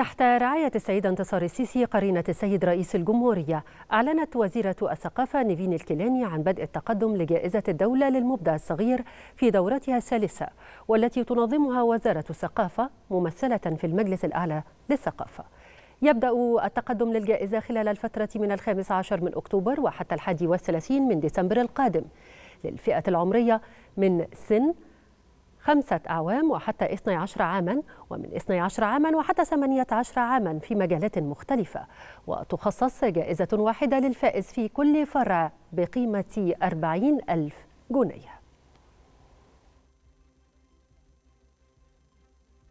تحت رعاية السيد انتصار السيسي قرينة السيد رئيس الجمهورية أعلنت وزيرة الثقافة نيفين الكيلاني عن بدء التقدم لجائزة الدولة للمبدع الصغير في دورتها الثالثة والتي تنظمها وزارة الثقافة ممثلة في المجلس الأعلى للثقافة يبدأ التقدم للجائزة خلال الفترة من الخامس عشر من أكتوبر وحتى الحادي والثلاثين من ديسمبر القادم للفئة العمرية من سن خمسة أعوام وحتى 12 عاما ومن 12 عاما وحتى 18 عاما في مجالات مختلفة وتخصص جائزة واحدة للفائز في كل فرع بقيمة 40 ألف جنيه